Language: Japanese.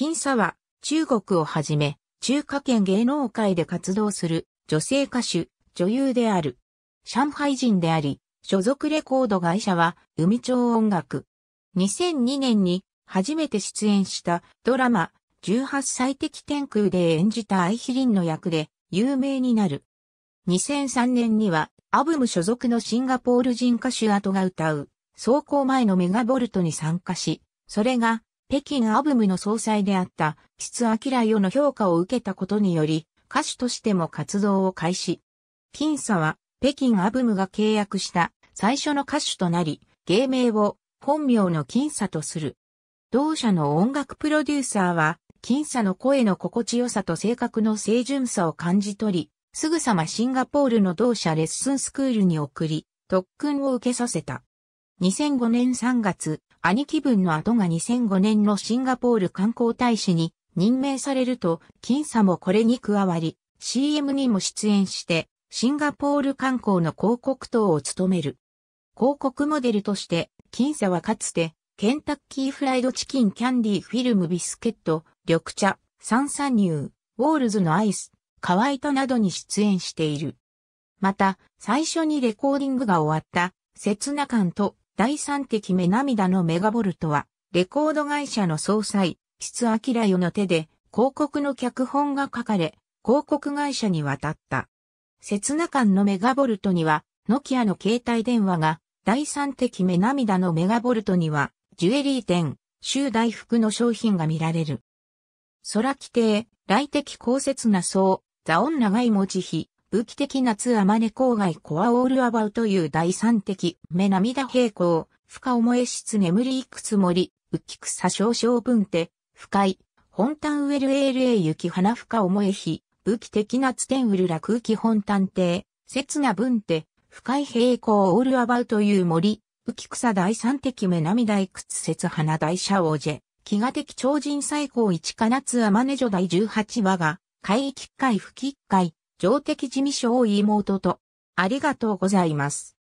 金沙は、中国をはじめ、中華圏芸能界で活動する女性歌手、女優である。上海人であり、所属レコード会社は、海町音楽。2002年に初めて出演したドラマ、18歳的天空で演じたアイヒリンの役で有名になる。2003年には、アブム所属のシンガポール人歌手アトが歌う、走行前のメガボルトに参加し、それが北京アブムの総裁であった、筒明代の評価を受けたことにより、歌手としても活動を開始。金佐は、北京アブムが契約した最初の歌手となり、芸名を本名の金佐とする。同社の音楽プロデューサーは、金佐の声の心地よさと性格の清純さを感じ取り、すぐさまシンガポールの同社レッスンスクールに送り、特訓を受けさせた。2005年3月、兄貴分の後が2005年のシンガポール観光大使に任命されると、金差もこれに加わり、CM にも出演して、シンガポール観光の広告等を務める。広告モデルとして、金差はかつて、ケンタッキーフライドチキンキャンディーフィルムビスケット、緑茶、サンサニュー、ウォールズのアイス、乾いたなどに出演している。また、最初にレコーディングが終わった、刹那感と第三滴目涙のメガボルトは、レコード会社の総裁、質明代の手で、広告の脚本が書かれ、広告会社に渡った。刹那間のメガボルトには、ノキアの携帯電話が、第三滴目涙のメガボルトには、ジュエリー店、州大福の商品が見られる。空規定、来的高刹な層、座音長い文字比、武器的なア天ネ郊外コアオールアバウという第三的目涙平行、深思えつ眠りいくつ森、浮き草少々分手、深い、本端ウェルエールエ雪花深思え日、武器的なテ天ウルラ空気本端定、刹那分手、深い平行オールアバウという森、浮き草第三的目涙いくつ節花大社王ジェ、飢餓的超人最高一か夏天女第十八話が、海域回不吉回上敵事務所を妹と、ありがとうございます。